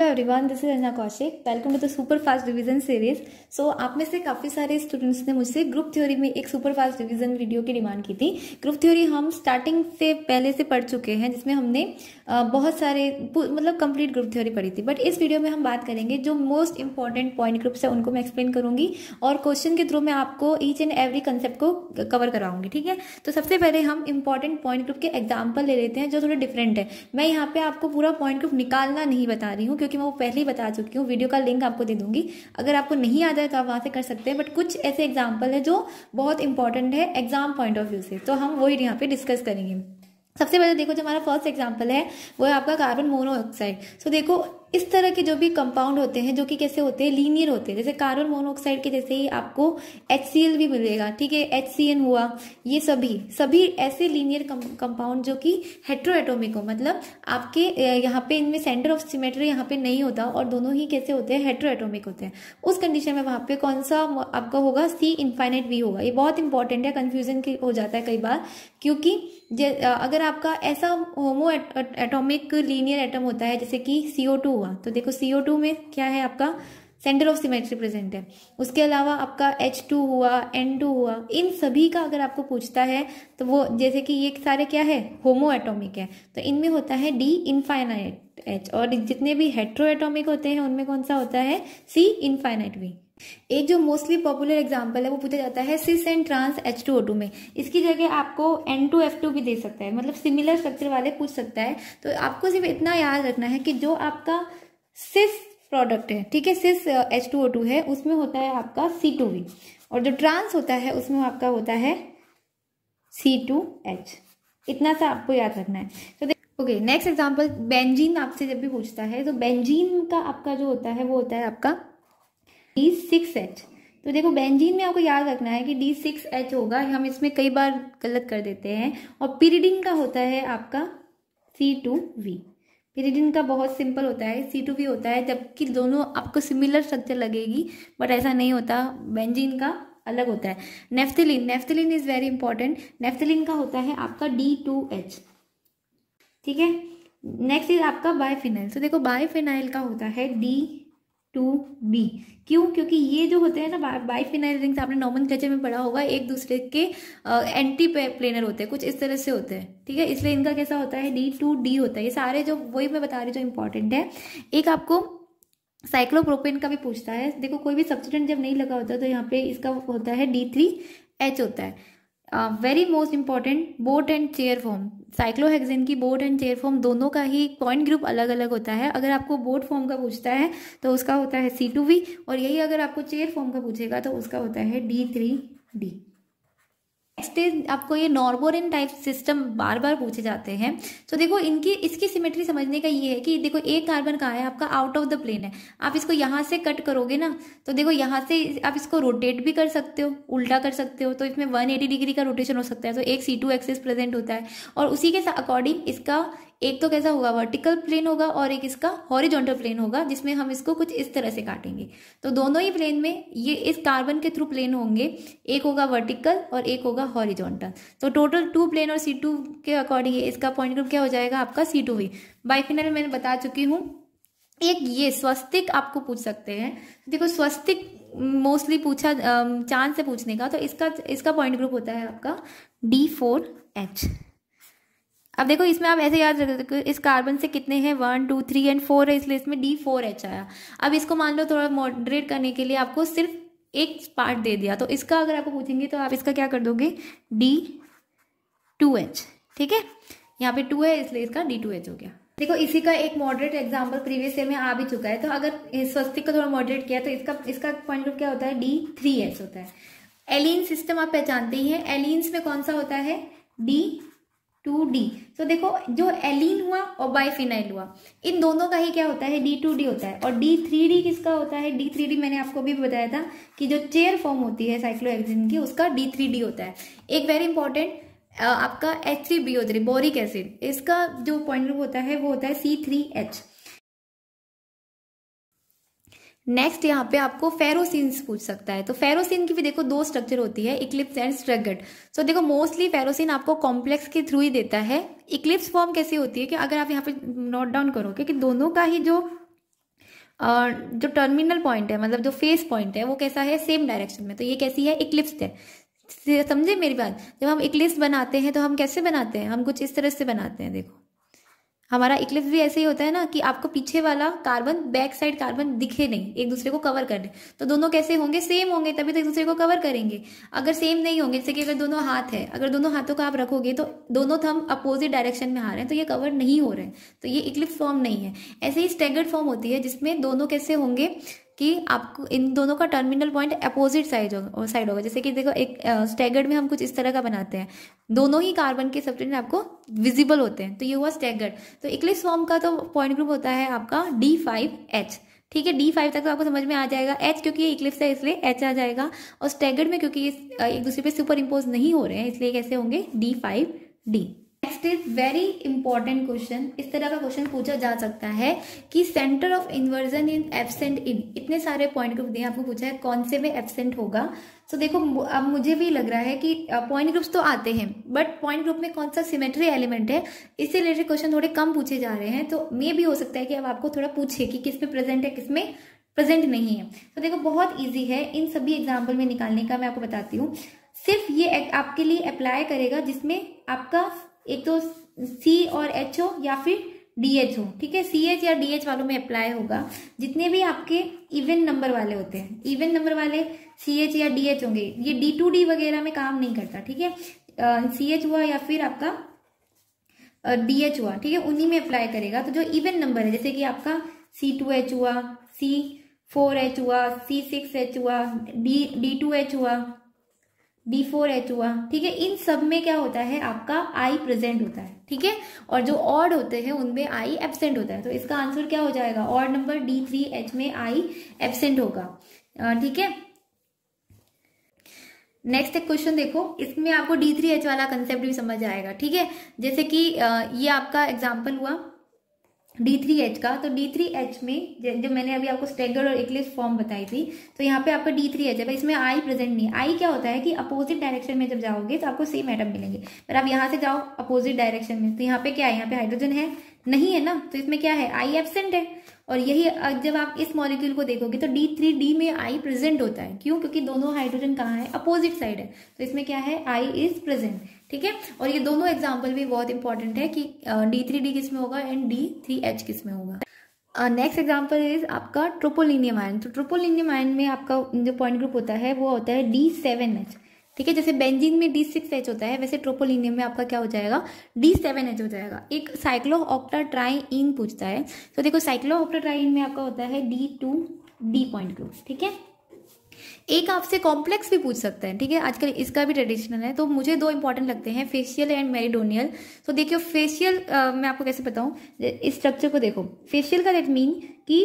Hello everyone this is Anna Kaushik welcome to the super fast revision series so आप में से काफ़ी सारे स्टूडेंट्स ने मुझसे ग्रुप थ्योरी में एक सुपर फास्ट रिवीजन वीडियो की डिमांड की थी ग्रुप थ्योरी हम स्टार्टिंग से पहले से पढ़ चुके हैं जिसमें हमने बहुत सारे मतलब कंप्लीट ग्रुप थ्योरी पढ़ी थी बट इस वीडियो में हम बात करेंगे जो मोस्ट इंपॉर्टेंट पॉइंट ग्रुप्स है उनको मैं एक्सप्लेन करूंगी और क्वेश्चन के थ्रू मैं आपको ईच एंड एवरी कंसेप्ट को कवर कराऊंगी ठीक है तो सबसे पहले हम इंपॉर्टेंट पॉइंट ग्रुप के एग्जाम्पल ले लेते हैं जो थोड़े डिफरेंट है मैं यहाँ पे आपको पूरा पॉइंट ग्रुप निकालना नहीं बता रही हूँ क्योंकि मैं वो पहले ही बता चुकी हूँ वीडियो का लिंक आपको दे दूंगी अगर आपको नहीं आता है तो आप वहाँ से कर सकते हैं बट कुछ ऐसे एग्जाम्पल है जो बहुत इंपॉर्टेंट है एग्जाम पॉइंट ऑफ व्यू से तो हम वही यहाँ पे डिस्कस करेंगे सबसे पहले देखो जो हमारा फर्स्ट एग्जाम्पल है वो है आपका कार्बन मोनोऑक्साइड सो so, देखो इस तरह के जो भी कंपाउंड होते हैं जो कि कैसे होते हैं लीनियर होते हैं जैसे कार्बन मोनोऑक्साइड के जैसे ही आपको एच भी मिलेगा ठीक है एच हुआ ये सभी सभी ऐसे लीनियर कंपाउंड जो कि हेट्रोएटोमिक हो मतलब आपके यहाँ पे इनमें सेंटर ऑफ सिमेट्री यहाँ पे नहीं होता और दोनों ही कैसे होते हैं हेट्रोएटोमिक होते हैं उस कंडीशन में वहां पर कौन सा आपका होगा सी इन्फाइनेट वी होगा ये बहुत इंपॉर्टेंट है कंफ्यूजन हो जाता है कई बार क्योंकि अगर आपका ऐसा होमो एटॉमिक लीनियर एटम होता है जैसे कि सीओ टू हुआ तो देखो सीओ टू में क्या है आपका सेंटर ऑफ सिमेट्री प्रेजेंट है उसके अलावा आपका H2 हुआ N2 हुआ इन सभी का अगर आपको पूछता है तो वो जैसे कि ये सारे क्या है होमो एटॉमिक है तो इनमें होता है डी इनफाइनाइट एच और जितने भी हेट्रो एटॉमिक होते हैं उनमें कौन सा होता है सी इनफाइनाइट वी एक जो मोस्टली पॉपुलर एग्जाम्पल है वो पूछा जाता है cis and trans H two O two में इसकी जगह आपको एन टू एफ टू भी दे सकता है मतलब सिमिलर स्ट्रक्चर वाले पूछ सकता है तो आपको सिर्फ इतना याद रखना है कि जो आपका सिस प्रोडक्ट है ठीक है cis H two O two है उसमें होता है आपका सी टू वी और जो ट्रांस होता है उसमें आपका होता है सी टू एच इतना सा आपको याद रखना है तो ओके नेक्स्ट एग्जाम्पल बेंजीन आपसे जब भी पूछता है तो बेंजीन का आपका जो होता है वो होता है आपका डी सिक्स एच तो देखो बेंजीन में आपको याद रखना है कि डी सिक्स एच होगा हम इसमें कई बार गलत कर देते हैं और पीरिडिन का होता है आपका सी टू वी पीरिडिन का बहुत सिंपल होता है सी टू वी होता है जबकि दोनों आपको सिमिलर स्ट्रक्चर लगेगी बट ऐसा नहीं होता बेंजीन का अलग होता है naphthalene naphthalene is very important naphthalene का होता है आपका डी टू एच ठीक है नेक्स्ट इज आपका बायफिनाइल तो देखो बायफिनाइल का होता है डी टू बी क्यों क्योंकि ये जो होते हैं ना बाईफिनाइल रिंग्स आपने नॉमन कल्चर में पढ़ा होगा एक दूसरे के आ, एंटी प्लेनर होते हैं कुछ इस तरह से होते हैं ठीक है इसलिए इनका कैसा होता है डी टू डी होता है ये सारे जो वही मैं बता रही जो इंपॉर्टेंट है एक आपको साइक्लोप्रोपेन का भी पूछता है देखो कोई भी सब्सिडेंट जब नहीं लगा होता तो यहाँ पे इसका होता है डी थ्री एच होता है very most important boat and chair form cyclohexane की बोट एंड चेयर फॉर्म दोनों का ही पॉइंट ग्रुप अलग अलग होता है अगर आपको बोट फॉर्म का पूछता है तो उसका होता है सी टू वी और यही अगर आपको चेयर फॉर्म का पूछेगा तो उसका होता है D three D next is आपको ये नॉर्बोरिन टाइप सिस्टम बार बार पूछे जाते हैं तो देखो इनकी इसकी सिमेट्री समझने का ये है कि देखो एक कार्बन कहाँ है आपका आउट ऑफ द प्लेन है आप इसको यहाँ से कट करोगे ना तो देखो यहाँ से आप इसको रोटेट भी कर सकते हो उल्टा कर सकते हो तो इसमें वन एटी डिग्री का रोटेशन हो सकता है तो एक सी टू एक्सेस प्रेजेंट होता है और उसी के अकॉर्डिंग इसका एक तो कैसा होगा वर्टिकल प्लेन होगा और एक इसका हॉरिजॉन्टल प्लेन होगा जिसमें हम इसको कुछ इस तरह से काटेंगे तो दोनों ही प्लेन में ये इस कार्बन के थ्रू प्लेन होंगे एक होगा वर्टिकल और एक होगा हॉरिजॉन्टल तो टोटल टू प्लेन और सी टू के अकॉर्डिंग इसका पॉइंट ग्रुप क्या हो जाएगा आपका सी टू भी बाइफिनल मैंने बता चुकी हूँ एक ये स्वस्तिक आपको पूछ सकते हैं देखो स्वस्तिक मोस्टली पूछा चांद से पूछने का तो इसका इसका पॉइंट ग्रुप होता है आपका डी फोर एच अब देखो इसमें आप ऐसे याद रख इस कार्बन से कितने हैं one two three and four है इसलिए इसमें डी फोर एच आया अब इसको मान लो थोड़ा मॉडरेट करने के लिए आपको सिर्फ एक पार्ट दे दिया तो इसका अगर आपको पूछेंगे तो आप इसका क्या कर दोगे डी टू एच ठीक है यहाँ पे टू है इसलिए इसका डी टू एच हो गया देखो इसी का एक मॉडरेट एग्जाम्पल प्रीवियस ईयर में आ भी चुका है तो अगर स्वस्तिक को थोड़ा मॉडरेट किया तो इसका इसका पॉइंट ऑफ क्या होता है डी थ्री एच होता है एलिन सिस्टम आप पहचानते ही हैं एलिन्स में कौन सा होता है डी टू डी सो देखो जो एलिन हुआ और बाइफिनाइल हुआ इन दोनों का ही क्या होता है डी टू डी होता है और डी थ्री डी किसका होता है डी थ्री डी मैंने आपको भी बताया था कि जो चेयर फॉर्म होती है एक्सिन की उसका डी थ्री डी होता है एक वेरी इंपॉर्टेंट आपका एच थ्री बी ओ है बोरिक एसिड इसका जो पॉइंट होता है वो होता है सी थ्री एच नेक्स्ट यहाँ पे आपको फेरोसिन पूछ सकता है तो फेरोसिन की भी देखो दो स्ट्रक्चर होती है इक्लिप्स एंड स्ट्रगट सो देखो मोस्टली फेरोसिन आपको कॉम्प्लेक्स के थ्रू ही देता है इक्लिप्स फॉर्म कैसे होती है कि अगर आप यहाँ पे नोट डाउन करोगे कि दोनों का ही जो जो टर्मिनल पॉइंट है मतलब जो फेस पॉइंट है वो कैसा है सेम डायरेक्शन में तो ये कैसी है इक्लिप्स है समझे मेरी बात जब हम इक्लिप्स बनाते हैं तो हम कैसे बनाते हैं हम कुछ इस तरह से बनाते हैं देखो हमारा इक्लिप्स भी ऐसे ही होता है ना कि आपको पीछे वाला कार्बन बैक साइड कार्बन दिखे नहीं एक दूसरे को कवर करने तो दोनों कैसे होंगे सेम होंगे तभी तो एक दूसरे को कवर करेंगे अगर सेम नहीं होंगे जैसे कि अगर दोनों हाथ है अगर दोनों हाथों को आप रखोगे तो दोनों थम अपोजिट डायरेक्शन में आ रहे हैं तो ये कवर नहीं हो रहे हैं तो ये इक्लिप्स फॉर्म नहीं है ऐसे ही स्टेगर्ड फॉर्म होती है जिसमें दोनों कैसे होंगे कि आपको इन दोनों का टर्मिनल पॉइंट अपोजिट साइड होगा साइड होगा जैसे कि देखो एक स्टैगर्ड में हम कुछ इस तरह का बनाते हैं दोनों ही कार्बन के सब्सिडेंट आपको विजिबल होते हैं तो ये हुआ स्टैगर्ड तो इक्लिस फॉर्म का तो पॉइंट ग्रुप होता है आपका डी फाइव एच ठीक है डी फाइव तक तो आपको समझ में आ जाएगा एच क्योंकि ये इक्लिप्स है इसलिए एच आ जाएगा और स्टैगर्ड में क्योंकि ये एक दूसरे पे सुपर इम्पोज नहीं हो रहे हैं इसलिए कैसे होंगे D five D next is very important question इस तरह का क्वेश्चन पूछा जा सकता है कि centre of inversion in absent in इतने सारे पॉइंट ग्रुप दिए आपको पूछा है कौन से में एबसेंट होगा सो so, देखो अब मुझे भी लग रहा है कि पॉइंट ग्रुप्स तो आते हैं बट पॉइंट ग्रुप में कौन सा सिमेट्री एलिमेंट है इससे रिलेटेड क्वेश्चन थोड़े कम पूछे जा रहे हैं तो मे भी हो सकता है कि अब आपको थोड़ा पूछे कि किस में प्रेजेंट है किस में प्रेजेंट नहीं है तो so, देखो बहुत ईजी है इन सभी एग्जाम्पल में निकालने का मैं आपको बताती हूँ सिर्फ ये आपके लिए अप्लाई करेगा जिसमें आपका एक तो सी और एच हो या फिर डी एच हो ठीक है सी एच या डी एच वालों में अप्लाई होगा जितने भी आपके इवन नंबर वाले होते हैं इवन नंबर वाले सी एच या डी एच होंगे ये डी टू डी वगैरह में काम नहीं करता ठीक है सी एच हुआ या फिर आपका डी एच हुआ ठीक है उन्हीं में अप्लाई करेगा तो जो इवन नंबर है जैसे कि आपका सी टू एच हुआ सी फोर एच हुआ सी सिक्स एच हुआ डी डी टू एच हुआ बी फोर एच हुआ ठीक है इन सब में क्या होता है आपका आई प्रेजेंट होता है ठीक है और जो ऑड होते हैं उनमें आई एबसेंट होता है तो इसका आंसर क्या हो जाएगा odd number D three H में आई एबसेंट होगा ठीक है नेक्स्ट एक क्वेश्चन देखो इसमें आपको डी थ्री एच वाला कंसेप्ट भी समझ आएगा ठीक है जैसे कि ये आपका एग्जाम्पल हुआ D3H का तो D3H में जो मैंने अभी आपको स्टेगर और एक फॉर्म बताई थी तो यहाँ पे आपका D3H है इसमें I प्रेजेंट नहीं है I क्या होता है कि अपोजिट डायरेक्शन में जब जाओगे तो आपको सेम एटम मिलेंगे पर आप यहाँ से जाओ अपोजिट डायरेक्शन में तो यहाँ पे क्या है यहाँ पे हाइड्रोजन है नहीं है ना तो इसमें क्या है आई एबसेंट है और यही जब आप इस मॉलिक्यूल को देखोगे तो डी थ्री डी में आई प्रेजेंट होता है क्यों क्योंकि दोनों हाइड्रोजन कहाँ है अपोजिट साइड है तो इसमें क्या है आई इज प्रेजेंट ठीक है और ये दोनों एग्जाम्पल भी बहुत इंपॉर्टेंट है कि डी थ्री डी किसमें होगा एंड डी थ्री एच किस में होगा नेक्स्ट एग्जाम्पल इज आपका ट्रोपोलिनियम आयन तो ट्रोपोलिनियम आयन में आपका जो पॉइंट ग्रुप होता है वो होता है डी सेवन एच ठीक है जैसे बेंजीन में डी सिक्स एच होता है वैसे ट्रोपोलिनियम में आपका क्या हो जाएगा डी सेवन एच हो जाएगा एक साइक्लो ऑक्टा ट्राई इन पूछता है तो देखो साइक्लो ऑक्टा ट्राई इन में आपका होता है D two D point group ठीक है एक आपसे कॉम्प्लेक्स भी पूछ सकता है ठीक है आजकल इसका भी ट्रेडिशनल है तो मुझे दो इंपॉर्टेंट लगते हैं फेशियल एंड मेरिडोनियल तो देखियो फेशियल मैं आपको कैसे बताऊं इस स्ट्रक्चर को देखो फेशियल का दैट मीन कि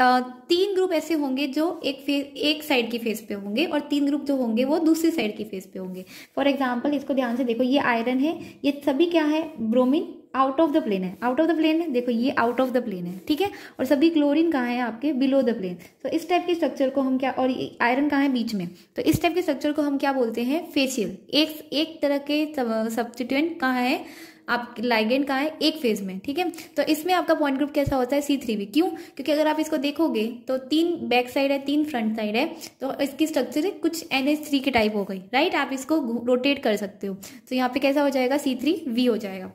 तीन ग्रुप ऐसे होंगे जो एक फेस एक साइड की फेस पे होंगे और तीन ग्रुप जो होंगे वो दूसरी साइड की फेस पे होंगे फॉर एग्जाम्पल इसको ध्यान से देखो ये आयरन है ये सभी क्या है bromine out of the plane है आउट ऑफ द प्लेन है देखो ये आउट ऑफ द प्लेन है ठीक है और सभी क्लोरीन कहाँ है आपके बिलो द प्लेन तो इस टाइप के स्ट्रक्चर को हम क्या और आयरन कहाँ है बीच में तो इस टाइप के स्ट्रक्चर को हम क्या बोलते हैं फेशियल एक एक तरह के सब्सटीट्यूएंट कहाँ है आप लाइगेंड कहाँ है एक फेज में ठीक है तो इसमें आपका पॉइंट ग्रुप कैसा होता है सी थ्री बी क्यों क्योंकि अगर आप इसको देखोगे तो तीन बैक साइड है तीन फ्रंट साइड है तो इसकी स्ट्रक्चर कुछ एन एच थ्री के टाइप हो गई राइट आप इसको रोटेट कर सकते हो तो यहाँ पे कैसा हो जाएगा सी थ्री वी हो जाएगा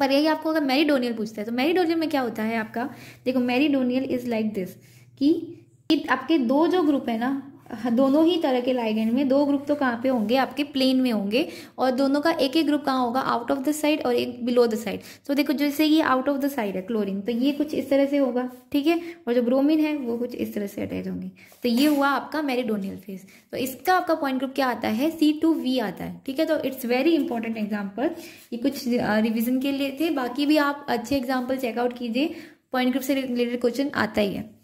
पर यही आपको अगर मेरीडोनियल पूछता है तो मेरीडोनियल में क्या होता है आपका देखो मेरीडोनियल इज लाइक दिस कि आपके दो जो ग्रुप है ना हाँ, दोनों ही तरह के लाइगेंड में दो ग्रुप तो कहाँ पे होंगे आपके प्लेन में होंगे और दोनों का एक एक ग्रुप कहाँ होगा आउट ऑफ द साइड और एक बिलो द साइड तो देखो जैसे ये आउट ऑफ द साइड है क्लोरीन तो ये कुछ इस तरह से होगा ठीक है और जो ब्रोमीन है वो कुछ इस तरह से अटैच होंगे तो ये हुआ आपका मेरिडोनियल फेस तो इसका आपका पॉइंट ग्रुप क्या आता है सी टू वी आता है ठीक है तो इट्स वेरी इंपॉर्टेंट एग्जाम्पल ये कुछ रिविजन के लिए थे बाकी भी आप अच्छे एग्जाम्पल चेकआउट कीजिए पॉइंट ग्रुप से रिलेटेड क्वेश्चन आता ही है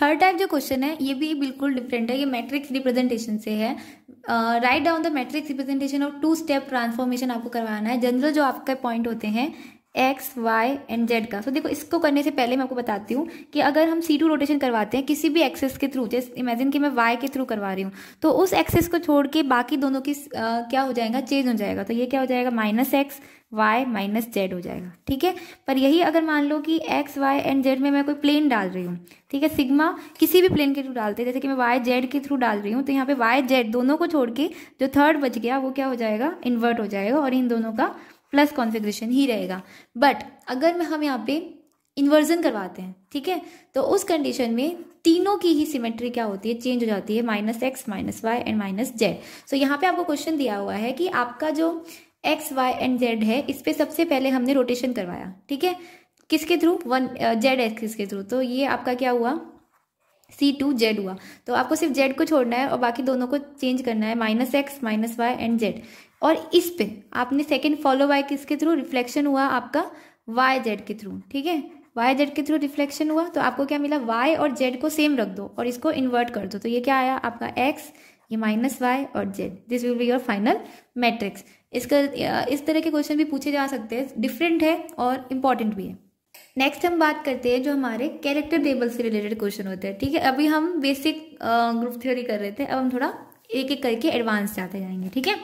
थर्ड टाइप जो क्वेश्चन है ये भी बिल्कुल डिफरेंट है ये मैट्रिक्स रिप्रेजेंटेशन से है write down the matrix representation और टू स्टेप ट्रांसफॉर्मेशन आपको करवाना है जनरल जो आपके पॉइंट होते हैं एक्स वाई एंड जेड का सो so, देखो इसको करने से पहले मैं आपको बताती हूँ कि अगर हम सी टू रोटेशन करवाते हैं किसी भी एक्सेस के थ्रू जैसे इमेजिन कि मैं वाई के थ्रू करवा रही हूँ तो उस एक्सेस को छोड़ के बाकी दोनों की आ, क्या हो जाएगा चेंज हो जाएगा तो ये क्या हो जाएगा minus X Y minus Z हो जाएगा ठीक है पर यही अगर मान लो कि एक्स वाई एंड जेड में मैं कोई प्लेन डाल रही हूँ ठीक है सिग्मा किसी भी प्लेन के थ्रू डालते हैं जैसे कि मैं वाई जेड के थ्रू डाल रही हूँ तो यहाँ पे वाई जेड दोनों को छोड़ के जो थर्ड बच गया वो क्या हो जाएगा इन्वर्ट हो जाएगा और इन दोनों का प्लस कॉन्फिग्रेशन ही रहेगा बट अगर मैं हम यहाँ पे इन्वर्जन करवाते हैं ठीक है तो उस कंडीशन में तीनों की ही सिमेट्री क्या होती है चेंज हो जाती है minus X minus Y and minus Z so यहाँ पे आपको क्वेश्चन दिया हुआ है कि आपका जो एक्स वाई एंड जेड है इस पर सबसे पहले हमने रोटेशन करवाया ठीक है किसके थ्रू वन जेड एक्स के थ्रू तो ये आपका क्या हुआ सी टू जेड हुआ तो आपको सिर्फ जेड को छोड़ना है और बाकी दोनों को चेंज करना है minus X minus Y and Z और इस पे आपने सेकेंड फॉलो बाय किसके थ्रू रिफ्लेक्शन हुआ आपका वाई जेड के थ्रू ठीक है वाई जेड के थ्रू रिफ्लेक्शन हुआ तो आपको क्या मिला वाई और जेड को सेम रख दो और इसको इन्वर्ट कर दो तो ये क्या आया आपका एक्स ये माइनस वाई और Z this will be your final matrix इसका इस तरह के क्वेश्चन भी पूछे जा सकते हैं डिफरेंट है और इम्पॉर्टेंट भी है नेक्स्ट हम बात करते हैं जो हमारे कैरेक्टर टेबल से रिलेटेड क्वेश्चन होते हैं ठीक है अभी हम बेसिक ग्रुप थ्योरी कर रहे थे अब हम थोड़ा एक एक करके एडवांस जाते जाएंगे ठीक है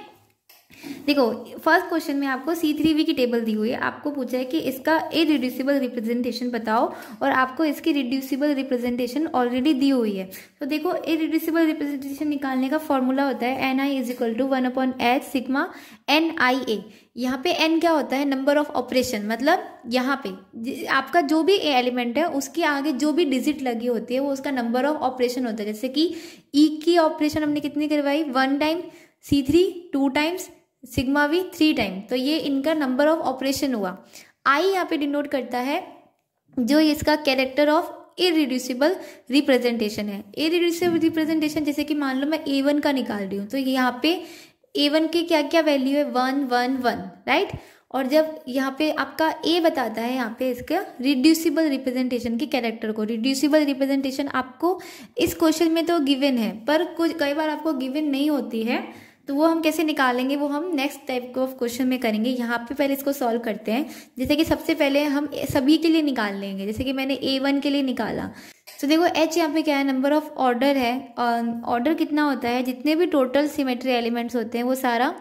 देखो फर्स्ट क्वेश्चन में आपको सी थ्री वी की टेबल दी हुई है आपको पूछा है कि इसका ए रिड्यूसिबल रिप्रेजेंटेशन बताओ और आपको इसकी रिड्यूसिबल रिप्रेजेंटेशन ऑलरेडी दी हुई है तो देखो ए रिड्यूसिबल रिप्रेजेंटेशन निकालने का फॉर्मूला होता है N I is equal to one upon H sigma N I A यहाँ पे एन क्या होता है नंबर ऑफ ऑपरेशन मतलब यहाँ पे आपका जो भी एलिमेंट है उसके आगे जो भी डिजिट लगी होती है वो उसका नंबर ऑफ ऑपरेशन होता है जैसे कि ई e की ऑपरेशन हमने कितनी करवाई one time C three two times sigma V three time तो ये इनका नंबर ऑफ ऑपरेशन हुआ आई यहाँ पे डिनोट करता है जो इसका कैरेक्टर ऑफ इरिड्यूसिबल रिप्रेजेंटेशन है इरिड्यूसिबल रिप्रेजेंटेशन जैसे कि मान लो मैं ए वन का निकाल रही हूँ तो यहाँ पे ए वन के क्या क्या वैल्यू है वन वन वन राइट और जब यहाँ पे आपका ए बताता है यहाँ पे इसका रिड्यूसिबल रिप्रेजेंटेशन के कैरेक्टर को रिड्यूसिबल रिप्रेजेंटेशन आपको इस क्वेश्चन में तो गिवन है पर कुछ कई बार आपको गिवन नहीं होती है तो वो हम कैसे निकालेंगे वो हम नेक्स्ट टाइप ऑफ क्वेश्चन में करेंगे यहाँ पे पहले इसको सॉल्व करते हैं जैसे कि सबसे पहले हम सभी के लिए निकाल लेंगे जैसे कि मैंने ए वन के लिए निकाला तो देखो एच यहाँ पे क्या है नंबर ऑफ ऑर्डर है ऑर्डर कितना होता है जितने भी टोटल सीमेट्री एलिमेंट्स होते हैं वो सारा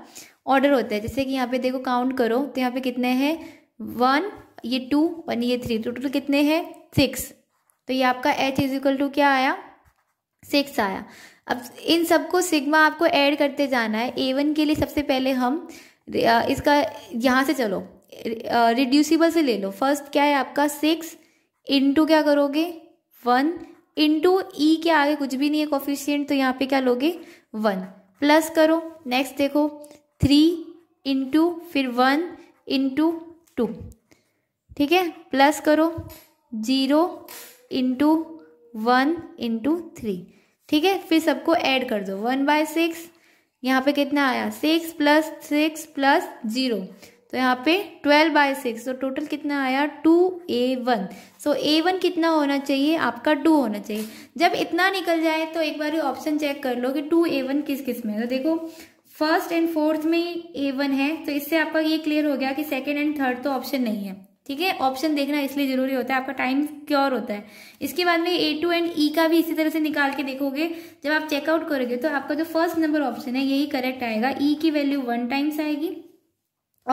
ऑर्डर होता है जैसे कि यहाँ पे देखो काउंट करो तो यहाँ पे कितने हैं वन ये टू वन ये थ्री टोटल तो कितने हैं सिक्स तो ये आपका एच इज इक्वल टू क्या आया सिक्स आया अब इन सबको सिग्मा आपको ऐड करते जाना है ए वन के लिए सबसे पहले हम इसका यहाँ से चलो रिड्यूसिबल से ले लो फर्स्ट क्या है आपका सिक्स इंटू क्या करोगे वन इंटू ई के आगे कुछ भी नहीं है कॉफिशियंट तो यहाँ पे क्या लोगे वन प्लस करो नेक्स्ट देखो थ्री इंटू फिर वन इंटू टू ठीक है प्लस करो zero into one into three ठीक है फिर सबको ऐड कर दो वन बाय सिक्स यहाँ पे कितना आया six plus six plus zero तो यहाँ पे ट्वेल्व बाय सिक्स तो टोटल कितना आया two A one so A one कितना होना चाहिए आपका टू होना चाहिए जब इतना निकल जाए तो एक बार ऑप्शन चेक कर लो कि टू ए वन किस किस में है तो देखो फर्स्ट एंड फोर्थ में ए वन है तो इससे आपका ये क्लियर हो गया कि सेकेंड एंड थर्ड तो ऑप्शन नहीं है ठीक है ऑप्शन देखना इसलिए जरूरी होता है आपका टाइम क्योर होता है इसके बाद में ए टू एंड ई का भी इसी तरह से निकाल के देखोगे जब आप चेकआउट करोगे तो आपका जो फर्स्ट नंबर ऑप्शन है यही करेक्ट आएगा ई e की वैल्यू वन टाइम्स आएगी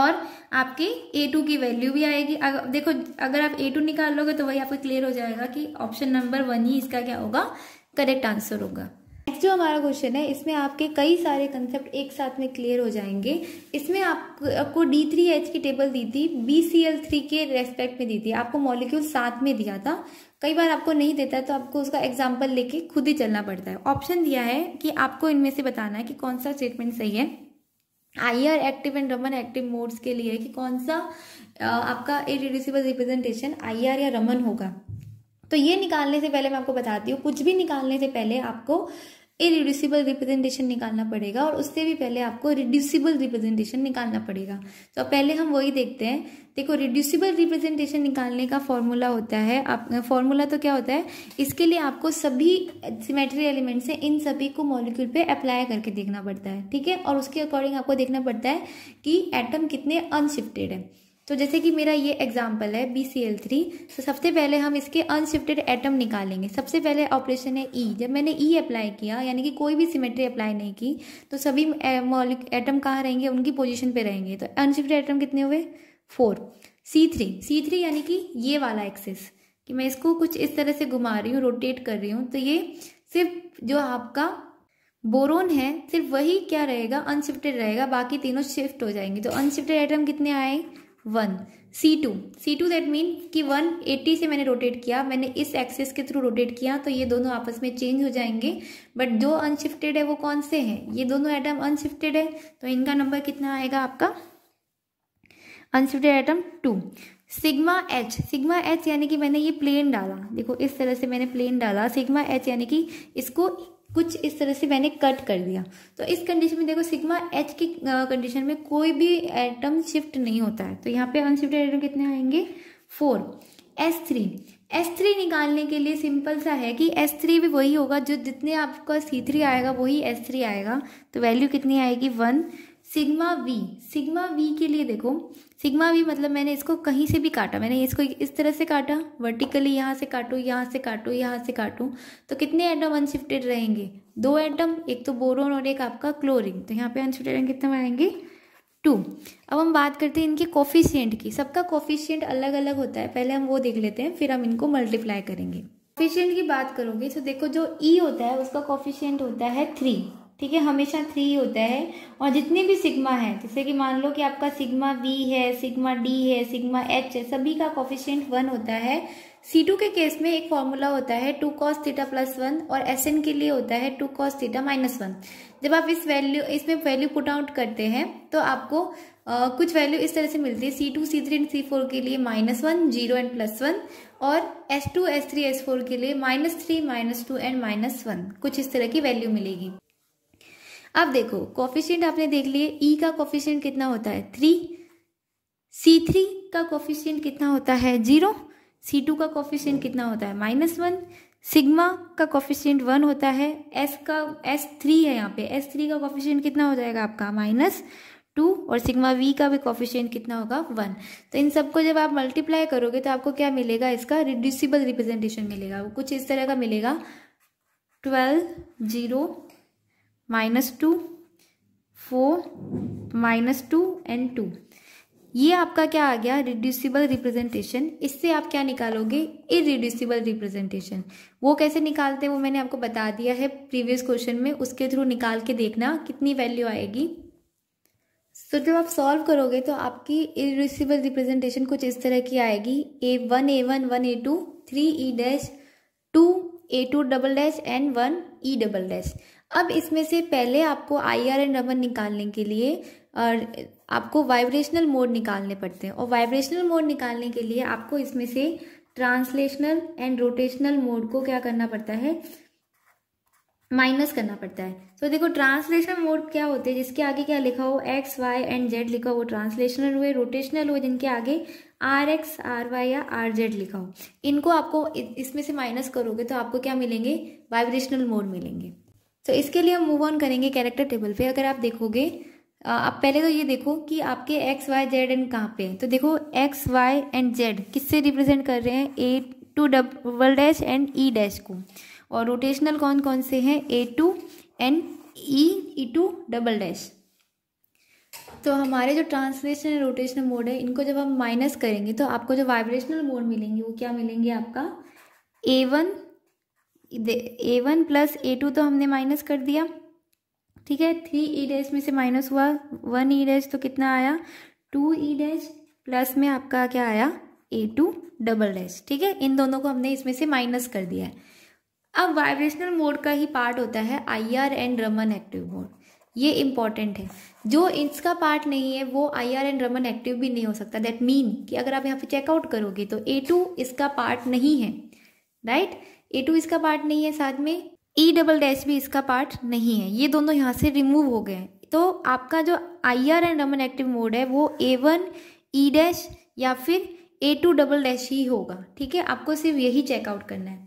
और आपकी ए टू की वैल्यू भी आएगी अगर देखो अगर आप ए टू निकाल लोगे तो वही आपको क्लियर हो जाएगा कि ऑप्शन नंबर वन ही इसका क्या होगा करेक्ट आंसर होगा नेक्स्ट जो हमारा क्वेश्चन है इसमें आपके कई सारे कंसेप्ट एक साथ में क्लियर हो जाएंगे इसमें आप, आपको डी थ्री एच की टेबल दी थी बी सी एल थ्री के रेस्पेक्ट में दी थी आपको मॉलिक्यूल साथ में दिया था कई बार आपको नहीं देता है तो आपको उसका एग्जाम्पल लेके खुद ही चलना पड़ता है ऑप्शन दिया है कि आपको इनमें से बताना है कि कौन सा स्टेटमेंट सही है I R active and Raman active modes के लिए कि कौन सा आपका आपका इरिड्यूसिबल रिप्रेजेंटेशन आई आर या रमन होगा तो ये निकालने से पहले मैं आपको बताती हूँ कुछ भी निकालने से पहले आपको इरिड्यूसिबल रिप्रेजेंटेशन निकालना पड़ेगा और उससे भी पहले आपको रिड्यूसिबल रिप्रेजेंटेशन निकालना पड़ेगा तो पहले हम वही देखते हैं देखो रिड्यूसिबल रिप्रेजेंटेशन निकालने का फॉर्मूला होता है आप फॉर्मूला तो क्या होता है इसके लिए आपको सभी सिमेट्री एलिमेंट्स हैं इन सभी को मॉलिक्यूल पे अप्लाई करके देखना पड़ता है ठीक है और उसके अकॉर्डिंग आपको देखना पड़ता है कि एटम कितने अनशिफ्टेड है तो जैसे कि मेरा ये एग्जाम्पल है बी सी एल थ्री तो सबसे पहले हम इसके अनशिफ्टेड एटम निकालेंगे सबसे पहले ऑपरेशन है ई e. जब मैंने ई e अप्लाई किया यानी कि कोई भी सिमेट्री अप्लाई नहीं की तो सभी मॉलिक एटम कहाँ रहेंगे उनकी पोजिशन पर रहेंगे तो अनशिफ्टेड एटम कितने हुए four C three C three यानी कि ये वाला एक्सेस कि मैं इसको कुछ इस तरह से घुमा रही हूँ रोटेट कर रही हूँ तो ये सिर्फ जो आपका बोरोन है सिर्फ वही क्या रहेगा अनशिफ्टेड रहेगा बाकी तीनों शिफ्ट हो जाएंगे तो अनशिफ्टेड आइटम कितने आए one C two C two that mean कि वन एट्टी से मैंने रोटेट किया मैंने इस एक्सिस के थ्रू रोटेट किया तो ये दोनों आपस में चेंज हो जाएंगे बट जो अनशिफ्टेड है वो कौन से हैं ये दोनों एटम अनशिफ्टेड है तो इनका नंबर कितना आएगा आपका unshifted atom two sigma H sigma H यानी कि मैंने ये प्लेन डाला देखो इस तरह से मैंने प्लेन डाला सिग्मा एच यानी कि इसको कुछ इस तरह से मैंने कट कर दिया तो इस कंडीशन में देखो सिग्मा एच की कंडीशन में कोई भी एटम शिफ्ट नहीं होता है तो यहाँ पे अनशिफ्ट एटम कितने आएंगे four S three S three निकालने के लिए सिंपल सा है कि एस थ्री भी वही होगा जो जितने आपका सी थ्री आएगा वही एस थ्री आएगा तो वैल्यू कितनी आएगी one sigma V sigma V के लिए देखो सिग्मा वी मतलब मैंने इसको कहीं से भी काटा मैंने इसको इस तरह से काटा वर्टिकली यहाँ से काटू यहाँ से काटू यहाँ से काटू तो कितने एटम अनशिफ्टेड रहेंगे दो एटम एक तो बोरोन और एक आपका क्लोरिन तो यहाँ पे अनशिफ्टेड कितने आएंगे टू अब हम बात करते हैं इनके कॉफिशियंट की सबका कॉफिशियंट अलग अलग होता है पहले हम वो देख लेते हैं फिर हम इनको मल्टीप्लाई करेंगे कॉफिशियंट की बात करोगे तो देखो जो ई e होता है उसका कॉफिशियंट होता है थ्री ठीक है हमेशा थ्री होता है और जितने भी सिग्मा है जैसे कि मान लो कि आपका सिग्मा वी है सिग्मा डी है सिग्मा एच है सभी का कॉफिशियंट वन होता है सी टू के केस में एक फॉर्मूला होता है two cos theta plus one और एस एन के लिए होता है two cos theta minus one जब आप इस वैल्यू इसमें वैल्यू पुट आउट करते हैं तो आपको आ, कुछ वैल्यू इस तरह से मिलती है C two C three and C four के लिए minus one zero and plus one और S two S three S four के लिए minus three minus two and minus one कुछ इस तरह की वैल्यू मिलेगी अब देखो कॉफिशियंट आपने देख लिए ई e का कॉफिशियंट कितना होता है थ्री सी थ्री का कॉफिशियंट कितना होता है जीरो सी टू का कॉफिशियंट कितना होता है माइनस वन सिग्मा का कॉफिशियंट वन होता है एस का एस थ्री है यहाँ पे एस थ्री का कॉफिशियंट कितना हो जाएगा आपका माइनस टू और सिग्मा वी का भी कॉफिशियंट कितना होगा वन तो इन सबको जब आप मल्टीप्लाई करोगे तो आपको क्या मिलेगा इसका रिड्यूसिबल रिप्रेजेंटेशन मिलेगा वो कुछ इस तरह का मिलेगा twelve zero minus two four minus two and two ये आपका क्या आ गया रिड्यूसिबल रिप्रेजेंटेशन इससे आप क्या निकालोगे इरिड्यूसिबल रिप्रेजेंटेशन वो कैसे निकालते हैं वो मैंने आपको बता दिया है प्रीवियस क्वेश्चन में उसके थ्रू निकाल के देखना कितनी वैल्यू आएगी सो so, जब आप सॉल्व करोगे तो आपकी इरिड्यूसिबल रिप्रेजेंटेशन कुछ इस तरह की आएगी A one A one one A two three E dash two A two double dash and one E double dash अब इसमें से पहले आपको आई आर एंड रमन निकालने के लिए और आपको वाइब्रेशनल मोड निकालने पड़ते हैं और वाइब्रेशनल मोड निकालने के लिए आपको इसमें से ट्रांसलेशनल एंड रोटेशनल मोड को क्या करना पड़ता है माइनस करना पड़ता है तो so, देखो ट्रांसलेशनल मोड क्या होते हैं जिसके आगे क्या लिखा हो एक्स वाई एंड जेड लिखा हो वो ट्रांसलेशनल हुए रोटेशनल हुए जिनके आगे आर एक्स आर वाई या आर जेड लिखा हो इनको आपको इसमें से माइनस करोगे तो आपको क्या मिलेंगे वाइब्रेशनल मोड मिलेंगे सो so, इसके लिए हम मूव ऑन करेंगे कैरेक्टर टेबल पे अगर आप देखोगे आप पहले तो ये देखो कि आपके एक्स वाई जेड एंड कहाँ पे तो देखो एक्स वाई एंड जेड किससे रिप्रेजेंट कर रहे हैं A two double dash and E dash को और रोटेशनल कौन कौन से हैं A two and E E two double dash तो हमारे जो ट्रांसलेशन एंड रोटेशनल मोड है इनको जब हम माइनस करेंगे तो आपको जो वाइब्रेशनल मोड मिलेंगे वो क्या मिलेंगे आपका A one A one plus A two तो हमने माइनस कर दिया ठीक है थ्री ई डैश में से माइनस हुआ वन ई डैश तो कितना आया टू ई डैश प्लस में आपका क्या आया ए टू डबल डैश ठीक है इन दोनों को हमने इसमें से माइनस कर दिया है अब वाइब्रेशनल मोड का ही पार्ट होता है I R and Raman active mode ये इम्पॉर्टेंट है जो इसका पार्ट नहीं है वो I R and Raman active भी नहीं हो सकता दैट मीन कि अगर आप यहाँ पे चेकआउट करोगे तो ए टू इसका पार्ट नहीं है राइट right? ए टू इसका पार्ट नहीं है साथ में ई डबल डैश भी इसका पार्ट नहीं है ये दोनों यहाँ से रिमूव हो गए हैं तो आपका जो I R and Raman active mode है वो ए वन ई डैश या फिर ए टू डबल डैश ही होगा ठीक है आपको सिर्फ यही चेकआउट करना है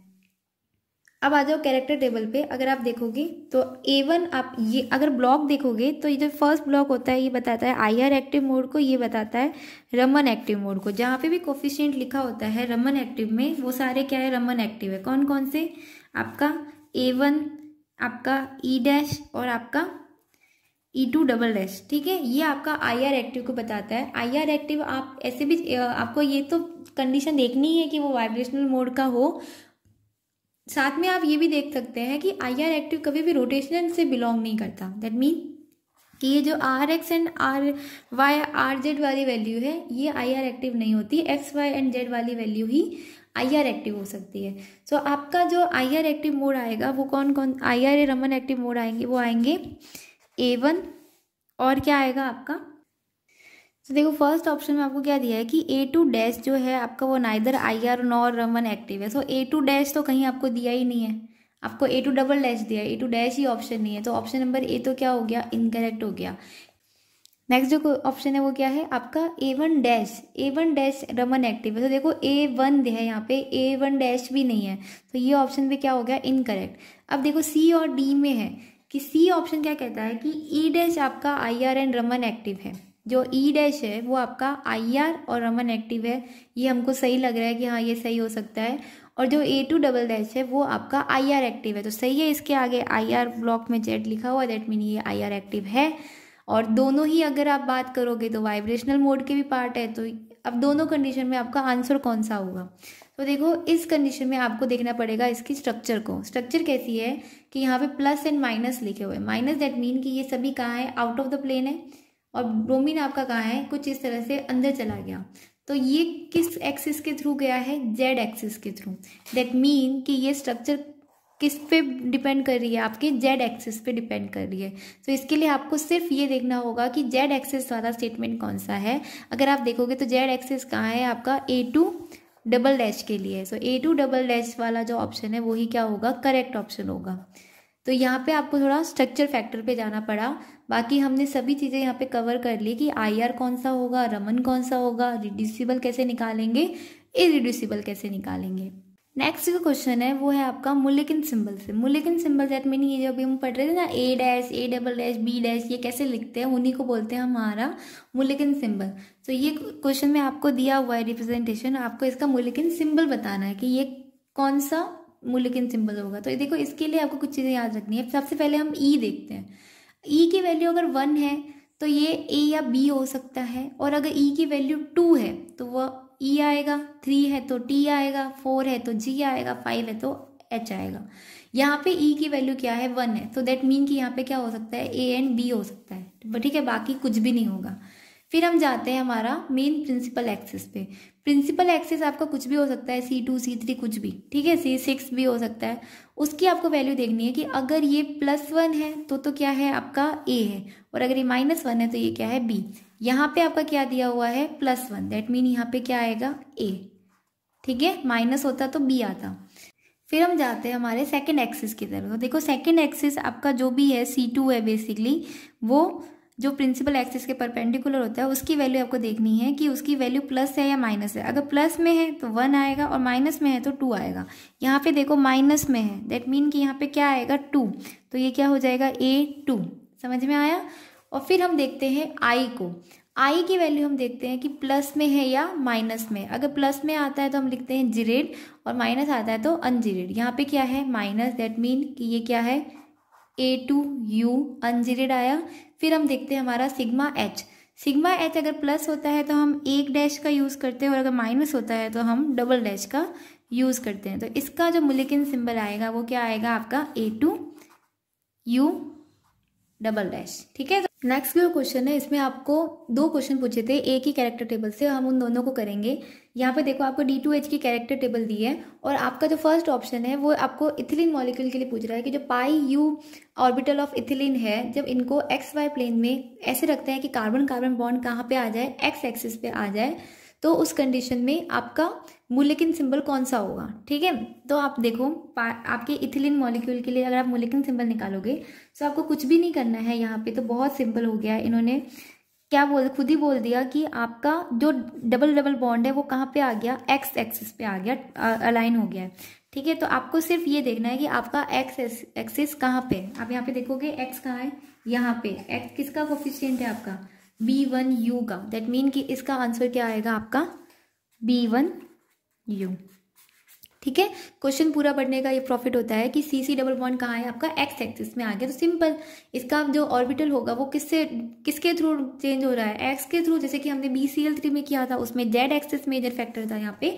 अब आ जाओ कैरेक्टर टेबल पे अगर आप देखोगे तो ए वन आप ये अगर ब्लॉक देखोगे तो ये जो फर्स्ट ब्लॉक होता है ये बताता है आई आर एक्टिव मोड को ये बताता है रमन एक्टिव मोड को जहाँ पे भी कोफिशियंट लिखा होता है रमन एक्टिव में वो सारे क्या है रमन एक्टिव है कौन कौन से आपका ए वन आपका ई e डैश और आपका ई टू डबल डैश ठीक है ये आपका आई आर एक्टिव को बताता है आई आर एक्टिव आप ऐसे भी आपको ये तो कंडीशन देखनी है कि वो वाइब्रेशनल मोड का हो साथ में आप ये भी देख सकते हैं कि आई आर एक्टिव कभी भी रोटेशनल से बिलोंग नहीं करता दैट मीन कि ये जो R X and R Y R Z वाली वैल्यू है ये आई आर एक्टिव नहीं होती एक्स वाई एंड जेड वाली वैल्यू ही आई आर एक्टिव हो सकती है सो so, आपका जो आई आर एक्टिव मोड आएगा वो कौन कौन I R a Raman active mode आएंगे वो आएंगे ए वन और क्या आएगा आपका तो देखो फर्स्ट ऑप्शन में आपको क्या दिया है कि ए टू डैश जो है आपका वो neither I R nor Raman active है सो ए टू डैश तो कहीं आपको दिया ही नहीं है आपको ए टू डबल डैश दिया है ए टू डैश ही ऑप्शन नहीं है तो ऑप्शन नंबर ए तो क्या हो गया इनकरेक्ट हो गया नेक्स्ट जो ऑप्शन है वो क्या है आपका A one dash A one dash Raman active है तो देखो ए वन है यहाँ पे ए वन डैश भी नहीं है तो ये ऑप्शन पे क्या हो गया इनकरेक्ट अब देखो सी और डी में है कि सी ऑप्शन क्या कहता है कि ई e डैश आपका I R and Raman active है जो ई e डैश है वो आपका आई आर और रमन एक्टिव है ये हमको सही लग रहा है कि हाँ ये सही हो सकता है और जो ए टू डबल डैश है वो आपका आई आर एक्टिव है तो सही है इसके आगे आई आर ब्लॉक में जेड लिखा हुआ दैट मीन ये आई आर एक्टिव है और दोनों ही अगर आप बात करोगे तो वाइब्रेशनल मोड के भी पार्ट है तो अब दोनों कंडीशन में आपका आंसर कौन सा होगा तो देखो इस कंडीशन में आपको देखना पड़ेगा इसकी स्ट्रक्चर को स्ट्रक्चर कैसी है कि यहाँ पे प्लस एंड माइनस लिखे हुए माइनस दैट मीन कि ये सभी कहाँ है आउट ऑफ द प्लेन है और ब्रोमीन आपका कहाँ है कुछ इस तरह से अंदर चला गया तो ये किस एक्सिस के थ्रू गया है जेड एक्सिस के थ्रू दैट मीन कि ये स्ट्रक्चर किस पे डिपेंड कर रही है आपके जेड एक्सिस पे डिपेंड कर रही है तो इसके लिए आपको सिर्फ ये देखना होगा कि जेड एक्सिस वाला स्टेटमेंट कौन सा है अगर आप देखोगे तो जेड एक्सिस कहाँ है आपका ए टू डबल डैश के लिए so A two double dash वाला जो ऑप्शन है वही क्या होगा करेक्ट ऑप्शन होगा तो यहाँ पे आपको थोड़ा स्ट्रक्चर फैक्टर पे जाना पड़ा बाकी हमने सभी चीज़ें यहाँ पे कवर कर ली कि आईआर कौन सा होगा रमन कौन सा होगा रिड्यूसिबल कैसे निकालेंगे इरिड्यूसिबल कैसे निकालेंगे नेक्स्ट जो क्वेश्चन है वो है आपका मुलिकिन सिंबल से मुलिकिन सिंबल दैट मीन ये जो अभी हम पढ़ रहे थे ना A dash A double dash B dash ये कैसे लिखते हैं उन्हीं को बोलते हैं हमारा मुलिकिन सिंबल तो ये क्वेश्चन में आपको दिया हुआ है रिप्रेजेंटेशन आपको इसका मुलिकिन सिंबल बताना है कि ये कौन सा मुलकिन सिंबल होगा तो देखो इसके लिए आपको कुछ चीज़ें याद रखनी है सबसे पहले हम ई e देखते हैं ई e की वैल्यू अगर वन है तो ये ए या बी हो सकता है और अगर ई e की वैल्यू टू है तो वह ई e आएगा थ्री है तो टी आएगा फोर है तो जी आएगा फाइव है तो एच आएगा यहाँ पे ई e की वैल्यू क्या है वन है तो देट मीन कि यहाँ पे क्या हो सकता है ए एंड बी हो सकता है तो ठीक है बाकी कुछ भी नहीं होगा फिर हम जाते हैं हमारा मेन प्रिंसिपल एक्सिस पे प्रिंसिपल एक्सिस आपका कुछ भी हो सकता है सी टू सी थ्री कुछ भी ठीक है सी सिक्स भी हो सकता है उसकी आपको वैल्यू देखनी है कि अगर ये प्लस वन है तो तो क्या है आपका ए है और अगर ये माइनस वन है तो ये क्या है बी यहाँ पे आपका क्या दिया हुआ है प्लस वन दैट मीन यहाँ पे क्या आएगा ए ठीक है माइनस होता तो बी आता फिर हम जाते हैं हमारे सेकेंड एक्सिस की तरफ तो देखो सेकेंड एक्सिस आपका जो भी है सी टू है बेसिकली वो जो प्रिंसिपल एक्सिस के परपेंडिकुलर होता है उसकी वैल्यू आपको देखनी है कि उसकी वैल्यू प्लस है या माइनस है अगर प्लस में है तो वन आएगा और माइनस में है तो टू आएगा यहाँ पे देखो माइनस में है दैट मीन कि यहाँ पे क्या आएगा टू तो ये क्या हो जाएगा ए टू समझ में आया और फिर हम देखते हैं आई को आई की वैल्यू हम देखते हैं कि प्लस में है या माइनस में अगर प्लस में आता है तो हम लिखते हैं जीरेड और माइनस आता है तो अनजीरेड यहाँ पे क्या है माइनस दैट मीन कि ये क्या है ए टू यू अनजीरेड आया फिर हम देखते हैं हमारा सिग्मा एच सिग्मा एच अगर प्लस होता है तो हम एक डैश का यूज़ करते हैं और अगर माइनस होता है तो हम डबल डैश का यूज़ करते हैं तो इसका जो मुलिकिन सिंबल आएगा वो क्या आएगा आपका A two U double dash ठीक है नेक्स्ट जो क्वेश्चन है इसमें आपको दो क्वेश्चन पूछे थे एक ही कैरेक्टर टेबल से हम उन दोनों को करेंगे यहाँ पे देखो आपको डी टू एच की कैरेक्टर टेबल दी है और आपका जो फर्स्ट ऑप्शन है वो आपको इथिलीन मॉलिक्यूल के लिए पूछ रहा है कि जो pi U orbital of ethylene है जब इनको एक्स वाई प्लेन में ऐसे रखते हैं कि कार्बन कार्बन बॉन्ड कहाँ पे आ जाए एक्स एक्सिस पे आ जाए तो उस कंडीशन में आपका मुलिकिन सिंबल कौन सा होगा ठीक है तो आप देखो आपके इथिलीन मॉलिक्यूल के लिए अगर आप मुलिकिन सिंबल निकालोगे तो आपको कुछ भी नहीं करना है यहाँ पे तो बहुत सिंपल हो गया है इन्होंने क्या बोल खुद ही बोल दिया कि आपका जो डबल डबल बॉन्ड है वो कहाँ पे आ गया एक्स एक्सिस पे आ गया अलाइन हो गया है ठीक है तो आपको सिर्फ ये देखना है कि आपका एक्स एक्सिस कहाँ पे आप यहाँ पे देखोगे एक्स कहाँ है यहाँ पे एक्स किसका कोफिशियंट है आपका बी वन यू का दैट मीन कि इसका आंसर क्या आएगा आपका बी वन यू ठीक है क्वेश्चन पूरा पढ़ने का ये प्रॉफिट होता है कि सी सी डबल बॉन्ड कहाँ है आपका एक्स एक्सिस में आ गया तो सिंपल इसका जो ऑर्बिटल होगा वो किससे किसके थ्रू चेंज हो रहा है एक्स के थ्रू जैसे कि हमने बी सी एल थ्री में किया था उसमें जेड एक्सिस मेजर फैक्टर था यहाँ पे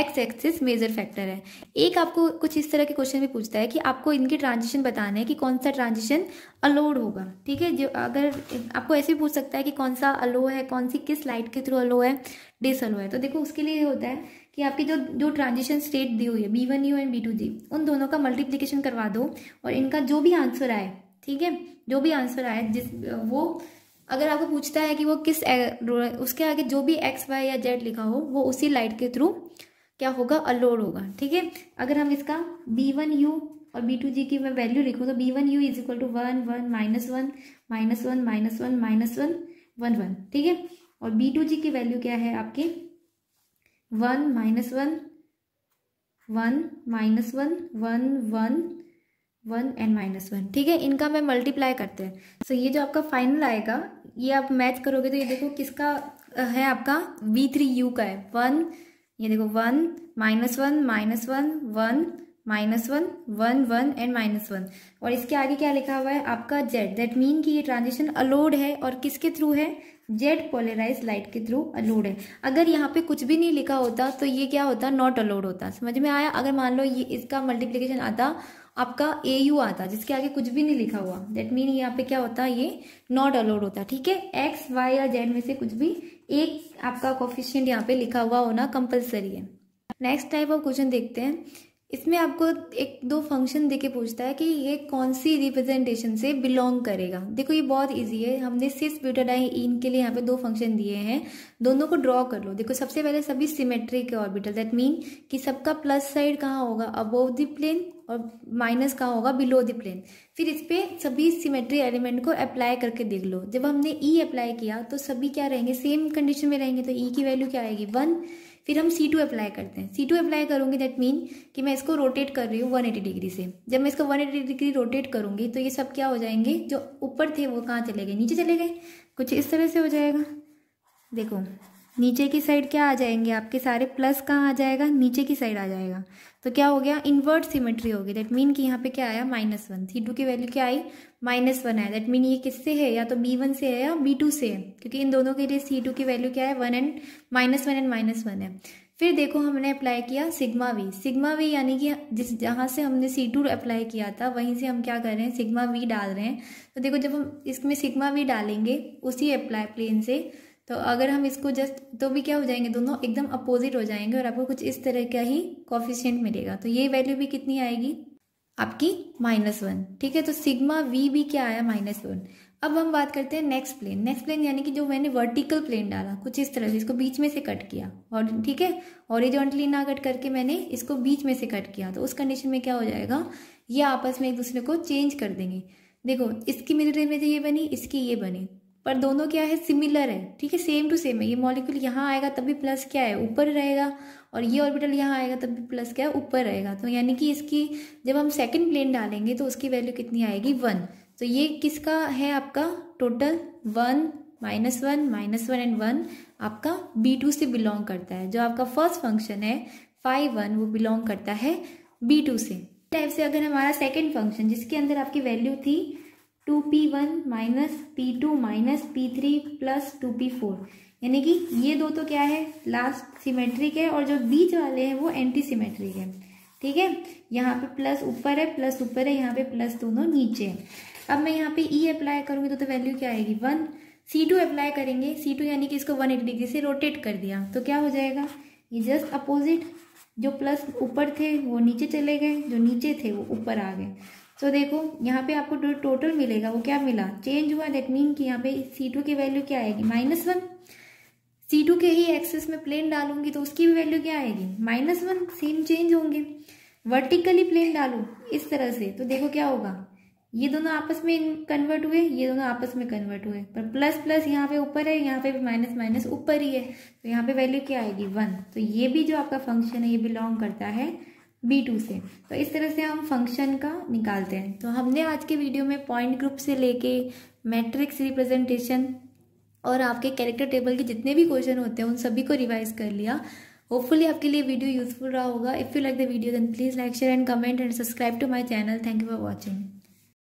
एक्स एक्सिस मेजर फैक्टर है एक आपको कुछ इस तरह के क्वेश्चन भी पूछता है कि आपको इनके ट्रांजिशन बताना है कि कौन सा ट्रांजिशन अलोड होगा ठीक है जो अगर आपको ऐसे पूछ सकता है कि कौन सा अलो है कौन सी किस लाइट के थ्रू अलो है डिस अलो है तो देखो उसके लिए होता है कि आपकी जो जो ट्रांजिशन स्टेट दी हुई है B one U and B two G उन दोनों का मल्टीप्लीकेशन करवा दो और इनका जो भी आंसर आए ठीक है जो भी आंसर आए जिस वो अगर आपको पूछता है कि वो किस उसके आगे जो भी एक्स वाई या जेड लिखा हो वो उसी लाइट के थ्रू क्या होगा अलोड होगा ठीक है अगर हम इसका बी वन यू और बी टू जी की मैं वैल्यू लिखूँ तो B one U is equal to one one minus one minus one minus one minus one one one ठीक है और बी टू जी की वैल्यू क्या है आपकी one minus one one minus one one one one and minus one ठीक है इनका मैं मल्टीप्लाई करते हैं सो so, ये जो आपका फाइनल आएगा ये आप मैच करोगे तो ये देखो किसका है आपका वी थ्री यू का है वन ये देखो one minus one minus one one minus one one one and minus one और इसके आगे क्या लिखा हुआ है आपका जेड दैट मीन कि ये ट्रांजिशन अलोड है और किसके थ्रू है जेड पोलराइज लाइट के थ्रू अलोड है अगर यहाँ पे कुछ भी नहीं लिखा होता तो ये क्या होता नॉट अलोड होता समझ में आया अगर मान लो ये इसका मल्टीप्लीकेशन आता आपका ए यू आता जिसके आगे कुछ भी नहीं लिखा हुआ दैट मीन यहाँ पे क्या होता ये नॉट अलोड होता ठीक है एक्स वाई या जेड में से कुछ भी एक आपका कोफिशियंट यहाँ पे लिखा हुआ होना कंपल्सरी है नेक्स्ट टाइप ऑफ क्वेश्चन देखते हैं इसमें आपको एक दो फंक्शन देके पूछता है कि ये कौन सी रिप्रेजेंटेशन से बिलोंग करेगा देखो ये बहुत इजी है हमने सिस ब्यूटाडाई इन के लिए यहाँ पे दो फंक्शन दिए हैं दोनों को ड्रॉ कर लो देखो सबसे पहले सभी सिमेट्रिक ऑर्बिटल दैट मीन कि सबका प्लस साइड कहाँ होगा अबोव द प्लेन और माइनस कहाँ होगा बिलो द प्लेन फिर इस पर सभी सिमेट्री एलिमेंट को अप्लाई करके देख लो जब हमने ई e अप्लाई किया तो सभी क्या रहेंगे सेम कंडीशन में रहेंगे तो ई e की वैल्यू क्या आएगी वन फिर हम सी टू अप्लाई करते हैं सी टू अप्लाई करूंगी दैट मीन कि मैं इसको रोटेट कर रही हूँ वन एटी डिग्री से जब मैं इसको वन एटी डिग्री रोटेट करूंगी तो ये सब क्या हो जाएंगे जो ऊपर थे वो कहाँ चले गए नीचे चले गए कुछ इस तरह से हो जाएगा देखो नीचे की साइड क्या आ जाएंगे आपके सारे प्लस कहाँ आ जाएगा नीचे की साइड आ जाएगा तो क्या हो गया इन्वर्ट सिमेट्री होगी दैट मीन कि यहाँ पे क्या आया माइनस वन सी टू की वैल्यू क्या आई माइनस वन है दैट मीन ये किससे है या तो बी वन से है या बी टू से है क्योंकि इन दोनों के लिए सी टू की वैल्यू क्या है one and minus one and minus one है फिर देखो हमने अप्लाई किया सिग्मा वी सिग्मा वी यानी कि जिस जहाँ से हमने सी टू अप्लाई किया था वहीं से हम क्या कर रहे हैं सिग्मा वी डाल रहे हैं तो देखो जब हम इसमें सिग्मा वी डालेंगे उसी अप्लाई प्लेन से तो अगर हम इसको जस्ट तो भी क्या हो जाएंगे दोनों एकदम अपोजिट हो जाएंगे और आपको कुछ इस तरह का ही कॉफिशियंट मिलेगा तो ये वैल्यू भी कितनी आएगी आपकी माइनस वन ठीक है तो सिग्मा वी भी क्या आया माइनस वन अब हम बात करते हैं नेक्स्ट प्लेन नेक्स्ट प्लेन यानी कि जो मैंने वर्टिकल प्लेन डाला कुछ इस तरह से इसको बीच में से कट किया और ठीक है ऑरिजॉन्टली ना कट करके मैंने इसको बीच में से कट किया तो उस कंडीशन में क्या हो जाएगा ये आपस में एक दूसरे को चेंज कर देंगे देखो इसकी मिडिल रेंज में तो ये बनी इसकी ये बनी पर दोनों क्या है सिमिलर है ठीक है सेम टू सेम है ये मॉलिक्यूल यहाँ आएगा तब भी प्लस क्या है ऊपर रहेगा और ये ऑर्बिटल यहाँ आएगा तब भी प्लस क्या है ऊपर रहेगा तो यानी कि इसकी जब हम सेकंड प्लेन डालेंगे तो उसकी वैल्यू कितनी आएगी वन तो ये किसका है आपका total one minus one minus one and one आपका बी टू से बिलोंग करता है जो आपका फर्स्ट फंक्शन है फाइव वन वो बिलोंग करता है बी टू से टाइप से अगर हमारा सेकेंड फंक्शन जिसके अंदर आपकी वैल्यू थी two P one minus P two minus P three plus two P four यानी कि ये दो तो क्या है लास्ट सिमेट्रिक है और जो बीच वाले हैं वो एंटी सिमेट्रिक है ठीक है यहाँ पे प्लस ऊपर है प्लस ऊपर है यहाँ पे प्लस दोनों नीचे है अब मैं यहाँ पे ई e अप्लाई करूंगी तो, तो वैल्यू क्या आएगी वन सी टू अप्लाई करेंगे सी टू यानी कि इसको वन एटी डिग्री से रोटेट कर दिया तो क्या हो जाएगा ये जस्ट अपोजिट जो प्लस ऊपर थे वो नीचे चले गए जो नीचे थे वो ऊपर आ गए सो so, देखो यहाँ पे आपको टोटल मिलेगा वो क्या मिला चेंज हुआ डेट मीन कि यहाँ पे सी टू की वैल्यू क्या आएगी माइनस वन सी टू के ही एक्सेस में प्लेन डालूंगी तो उसकी भी वैल्यू क्या आएगी माइनस वन सेम चेंज होंगे वर्टिकली प्लेन डालू इस तरह से तो देखो क्या होगा ये दोनों आपस में कन्वर्ट हुए ये दोनों आपस में कन्वर्ट हुए पर प्लस प्लस यहाँ पे ऊपर है यहाँ पे भी माइनस माइनस ऊपर ही है तो यहाँ पे वैल्यू क्या आएगी वन तो ये भी जो आपका फंक्शन है ये बिलोंग करता है बी टू से तो इस तरह से हम फंक्शन का निकालते हैं तो हमने आज के वीडियो में पॉइंट ग्रुप से लेके मैट्रिक्स रिप्रेजेंटेशन और आपके कैरेक्टर टेबल के जितने भी क्वेश्चन होते हैं उन सभी को रिवाइज कर लिया होपफुली आपके लिए वीडियो यूजफुल रहा होगा if you like the video then please like share and comment and subscribe to my channel thank you for watching